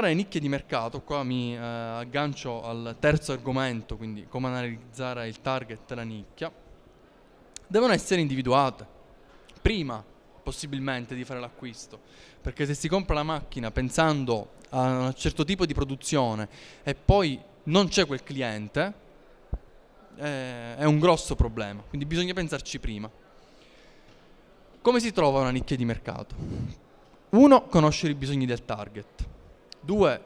particolare le nicchie di mercato, qua mi eh, aggancio al terzo argomento, quindi come analizzare il target e la nicchia, devono essere individuate prima possibilmente di fare l'acquisto, perché se si compra la macchina pensando a un certo tipo di produzione e poi non c'è quel cliente, eh, è un grosso problema, quindi bisogna pensarci prima. Come si trova una nicchia di mercato? Uno, conoscere i bisogni del target. Due,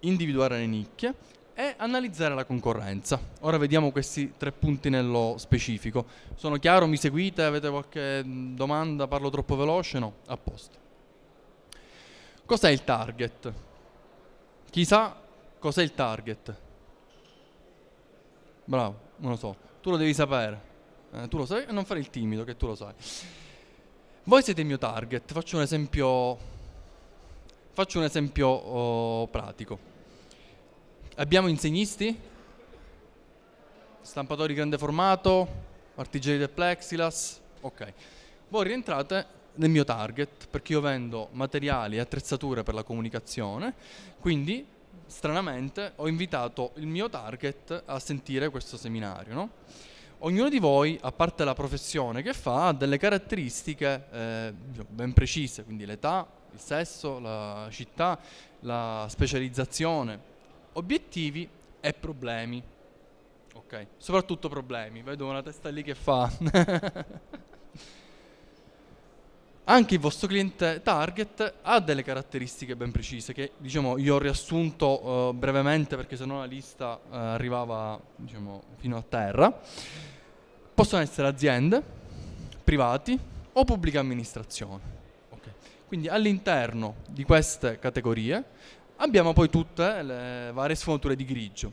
individuare le nicchie e analizzare la concorrenza. Ora vediamo questi tre punti nello specifico. Sono chiaro? Mi seguite? Avete qualche mm, domanda? Parlo troppo veloce? No, a posto. Cos'è il target? Chi sa cos'è il target? Bravo, non lo so. Tu lo devi sapere. Eh, tu lo sai e non fare il timido che tu lo sai. Voi siete il mio target. Faccio un esempio Faccio un esempio oh, pratico. Abbiamo insegnisti, stampatori grande formato, artigiani del plexilas, ok. Voi rientrate nel mio target perché io vendo materiali e attrezzature per la comunicazione, quindi stranamente ho invitato il mio target a sentire questo seminario. No? Ognuno di voi, a parte la professione che fa, ha delle caratteristiche eh, ben precise, quindi l'età, il sesso, la città, la specializzazione, obiettivi e problemi. Ok, soprattutto problemi, vedo una testa lì che fa. Anche il vostro cliente target ha delle caratteristiche ben precise che diciamo io ho riassunto eh, brevemente perché sennò la lista eh, arrivava diciamo, fino a terra. Possono essere aziende, privati o pubblica amministrazione. Quindi all'interno di queste categorie abbiamo poi tutte le varie sfumature di grigio.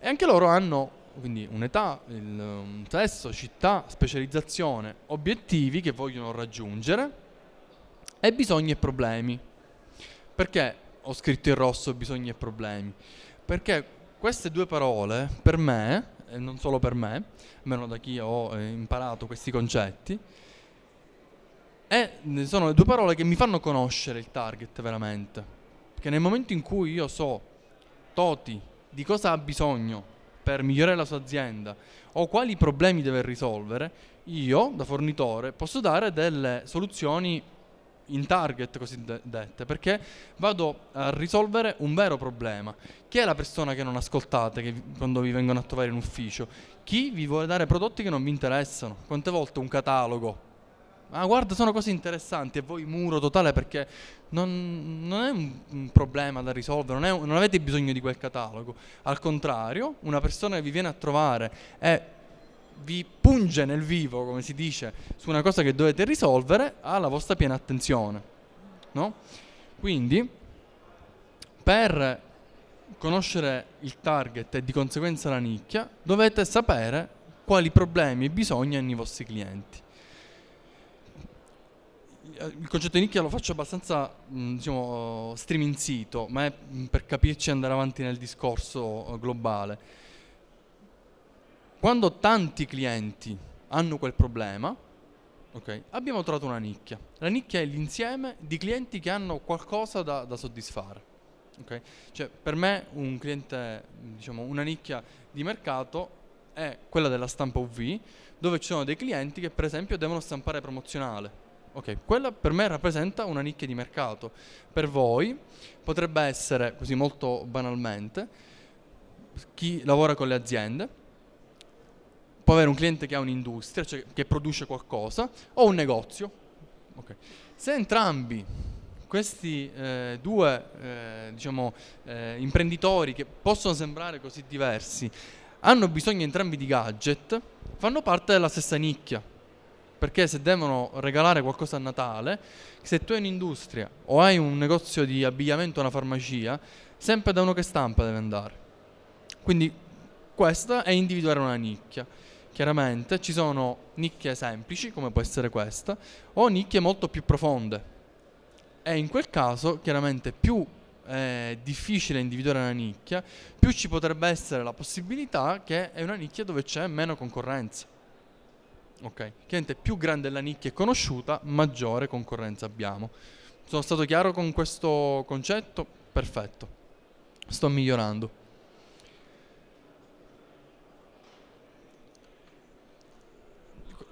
E anche loro hanno quindi un'età, il, un sesso, città, specializzazione, obiettivi che vogliono raggiungere e bisogni e problemi. Perché ho scritto in rosso bisogni e problemi? Perché queste due parole per me, e non solo per me, meno da chi ho eh, imparato questi concetti, e sono le due parole che mi fanno conoscere il target veramente. Perché nel momento in cui io so Toti di cosa ha bisogno per migliorare la sua azienda o quali problemi deve risolvere, io da fornitore posso dare delle soluzioni in target cosiddette, perché vado a risolvere un vero problema. Chi è la persona che non ascoltate che, quando vi vengono a trovare in ufficio? Chi vi vuole dare prodotti che non vi interessano? Quante volte un catalogo ma guarda, sono cose interessanti e voi muro totale perché non, non è un, un, problema da risolvere, non, è, non, avete bisogno di quel catalogo. Al contrario, una persona che vi viene a trovare e vi punge nel vivo, come si dice, su una cosa che dovete risolvere, ha la vostra piena attenzione. No? Quindi, per conoscere il target e di conseguenza la nicchia, dovete sapere quali problemi e bisogni hanno i vostri clienti il concetto di nicchia lo faccio abbastanza diciamo, striminzito, ma è per capirci e andare avanti nel discorso eh, globale. Quando tanti clienti hanno quel problema, okay, abbiamo trovato una nicchia. La nicchia è l'insieme di clienti che hanno qualcosa da, da soddisfare. Okay? Cioè, per me un cliente, diciamo, una nicchia di mercato è quella della stampa UV, dove ci sono dei clienti che per esempio devono stampare promozionale Ok, quella per me rappresenta una nicchia di mercato. Per voi potrebbe essere, così molto banalmente, chi lavora con le aziende può avere un cliente che ha un'industria, cioè che produce qualcosa, o un negozio. Okay. Se entrambi questi eh, due eh, diciamo, eh, imprenditori che possono sembrare così diversi hanno bisogno entrambi di gadget, fanno parte della stessa nicchia perché se devono regalare qualcosa a Natale, se tu hai un'industria o hai un negozio di abbigliamento, o una farmacia, sempre da uno che stampa deve andare. Quindi questa è individuare una nicchia. Chiaramente ci sono nicchie semplici, come può essere questa, o nicchie molto più profonde. E in quel caso, chiaramente, più è eh, difficile individuare una nicchia, più ci potrebbe essere la possibilità che è una nicchia dove c'è meno concorrenza. Ok, chiaramente più grande la nicchia è conosciuta, maggiore concorrenza abbiamo. Sono stato chiaro con questo concetto? Perfetto, sto migliorando.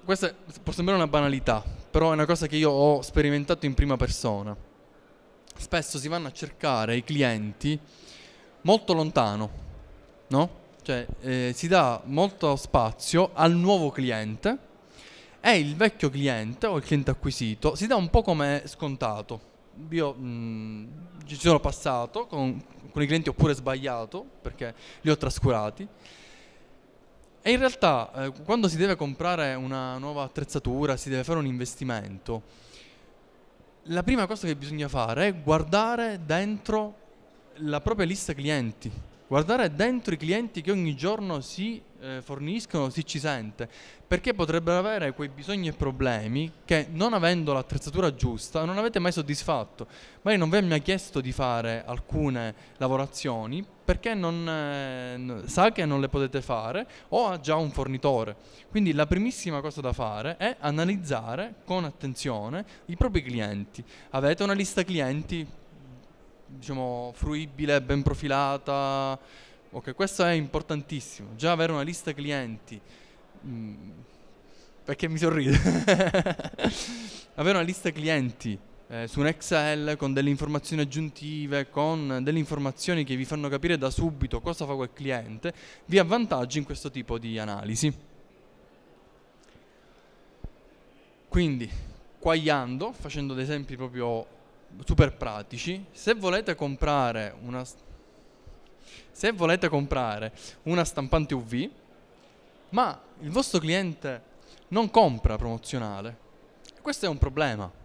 Questa può sembrare una banalità, però è una cosa che io ho sperimentato in prima persona. Spesso si vanno a cercare i clienti molto lontano, no? Cioè eh, si dà molto spazio al nuovo cliente e il vecchio cliente o il cliente acquisito si dà un po' come scontato. Io mh, mm, ci sono passato con, con i clienti oppure sbagliato perché li ho trascurati. E in realtà eh, quando si deve comprare una nuova attrezzatura, si deve fare un investimento, la prima cosa che bisogna fare è guardare dentro la propria lista clienti guardare dentro i clienti che ogni giorno si eh, forniscono, si ci sente, perché potrebbero avere quei bisogni e problemi che non avendo l'attrezzatura giusta non avete mai soddisfatto. Magari non vi ha mai chiesto di fare alcune lavorazioni perché non, eh, sa che non le potete fare o ha già un fornitore. Quindi la primissima cosa da fare è analizzare con attenzione i propri clienti. Avete una lista clienti? diciamo, fruibile, ben profilata. Ok, questo è importantissimo. Già avere una lista clienti. Mh, mm, perché mi sorride? avere una lista clienti eh, su un Excel con delle informazioni aggiuntive, con delle informazioni che vi fanno capire da subito cosa fa quel cliente, vi avvantaggia in questo tipo di analisi. Quindi, quagliando, facendo ad esempio proprio super pratici. Se volete comprare una, se volete comprare una stampante UV, ma il vostro cliente non compra promozionale, questo è un problema.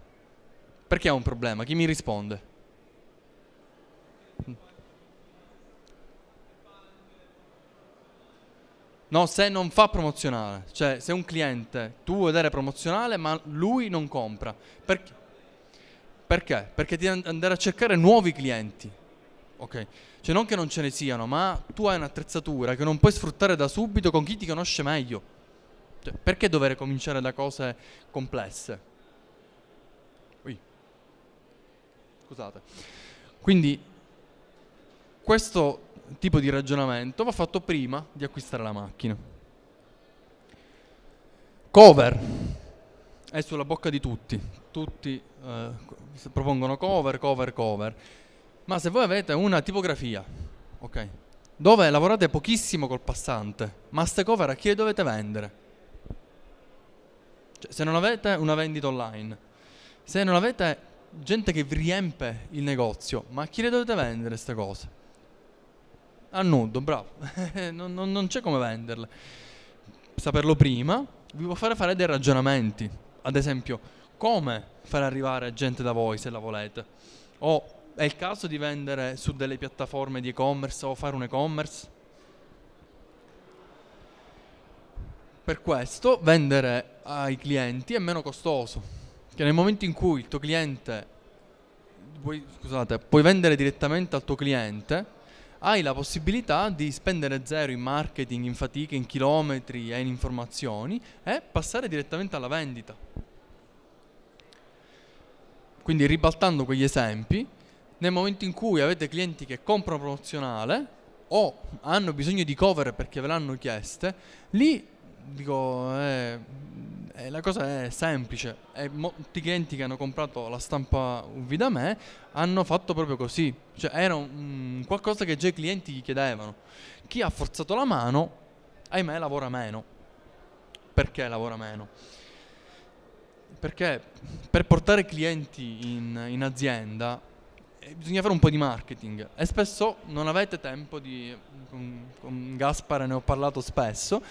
Perché è un problema? Chi mi risponde? No, se non fa promozionale, cioè se un cliente tu vuoi dare promozionale ma lui non compra, perché? Perché? Perché devi andare a cercare nuovi clienti. Ok? Cioè non che non ce ne siano, ma tu hai un'attrezzatura che non puoi sfruttare da subito con chi ti conosce meglio. Cioè, perché dover cominciare da cose complesse? Ui. Scusate. Quindi questo tipo di ragionamento va fatto prima di acquistare la macchina. Cover è sulla bocca di tutti, tutti eh, propongono cover, cover, cover, ma se voi avete una tipografia, ok, dove lavorate pochissimo col passante, ma queste cover a chi le dovete vendere? Cioè, se non avete una vendita online, se non avete gente che vi riempie il negozio, ma a chi le dovete vendere queste cose? A nudo, bravo, non, non, non c'è come venderle. Saperlo prima vi può fare fare dei ragionamenti ad esempio, come far arrivare gente da voi se la volete? O è il caso di vendere su delle piattaforme di e-commerce o fare un e-commerce? Per questo vendere ai clienti è meno costoso, che nel momento in cui il tuo cliente, puoi, scusate, puoi vendere direttamente al tuo cliente, hai la possibilità di spendere zero in marketing, in fatiche, in chilometri e in informazioni e passare direttamente alla vendita. Quindi ribaltando quegli esempi, nel momento in cui avete clienti che comprano promozionale o hanno bisogno di cover perché ve l'hanno chieste, lì dico, è, eh, è, eh, la cosa è semplice. E molti clienti che hanno comprato la stampa UV da me hanno fatto proprio così. Cioè era un, qualcosa che già i clienti gli chiedevano. Chi ha forzato la mano, ahimè, lavora meno. Perché lavora meno? Perché per portare clienti in, in azienda eh, bisogna fare un po' di marketing e spesso non avete tempo di... Con, con Gaspar ne ho parlato spesso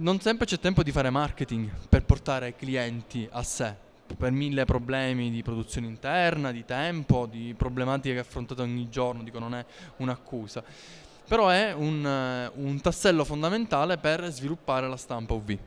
non sempre c'è tempo di fare marketing per portare clienti a sé per mille problemi di produzione interna, di tempo, di problematiche che affrontate ogni giorno, dico non è un'accusa, però è un, eh, un tassello fondamentale per sviluppare la stampa UV.